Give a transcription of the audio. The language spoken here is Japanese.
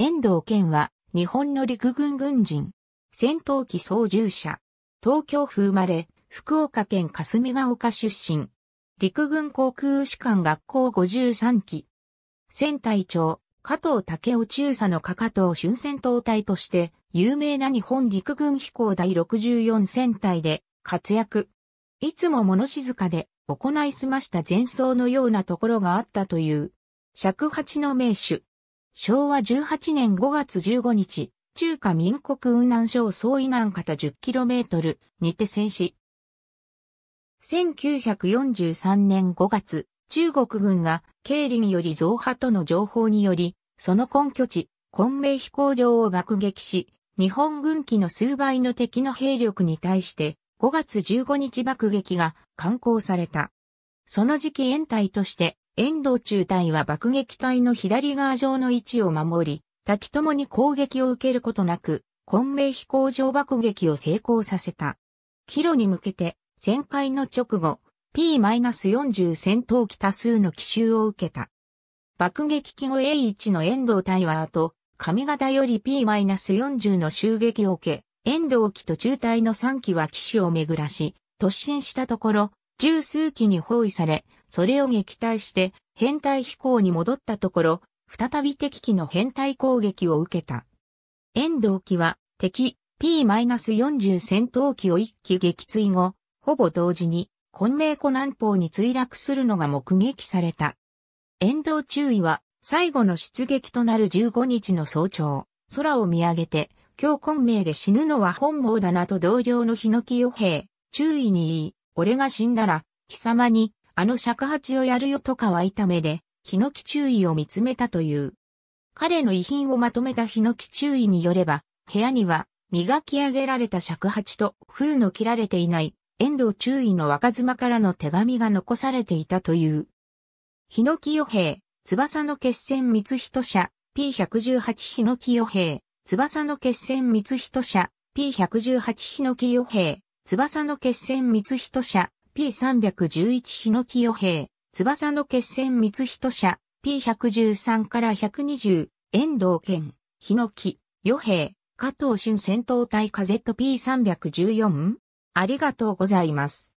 遠藤健は、日本の陸軍軍人。戦闘機操縦者。東京府生まれ、福岡県霞ヶ丘出身。陸軍航空士官学校53期。戦隊長、加藤武雄中佐のかかとを春戦闘隊として、有名な日本陸軍飛行第64戦隊で活躍。いつも物静かで、行いすました前奏のようなところがあったという。尺八の名手。昭和18年5月15日、中華民国雲南省総移南方 10km にて戦死。1943年5月、中国軍が、慶林より増派との情報により、その根拠地、昆明飛行場を爆撃し、日本軍機の数倍の敵の兵力に対して、5月15日爆撃が刊行された。その時期延滞として、遠藤中隊は爆撃隊の左側上の位置を守り、滝ともに攻撃を受けることなく、混迷飛行場爆撃を成功させた。帰路に向けて、旋回の直後、P-40 戦闘機多数の奇襲を受けた。爆撃機後 A1 の遠藤隊は後、上方より P-40 の襲撃を受け、遠藤機と中隊の3機は機種を巡らし、突進したところ、十数機に包囲され、それを撃退して編隊飛行に戻ったところ、再び敵機の編隊攻撃を受けた。遠藤機は敵 P-40 戦闘機を一機撃墜後、ほぼ同時に、昆明湖南方に墜落するのが目撃された。遠藤注意は、最後の出撃となる15日の早朝、空を見上げて、今日昆明で死ぬのは本望だなと同僚の日の木与兵、注意に言い、俺が死んだら、貴様に、あの尺八をやるよとかは痛めで、ヒノキ注意を見つめたという。彼の遺品をまとめたヒノキ注意によれば、部屋には磨き上げられた尺八と封の切られていない遠藤注意の若妻からの手紙が残されていたという。ヒノキ予兵、翼の決戦密人社 P118 ヒノキ予兵、翼の決戦密人社 P118 ヒノキ予兵、翼の決戦密人社 P311 ヒノキヘ兵、翼の決戦密人社、P113 から120、遠藤健、ヒノキ、ヘ兵、加藤俊戦闘隊カゼット P314? ありがとうございます。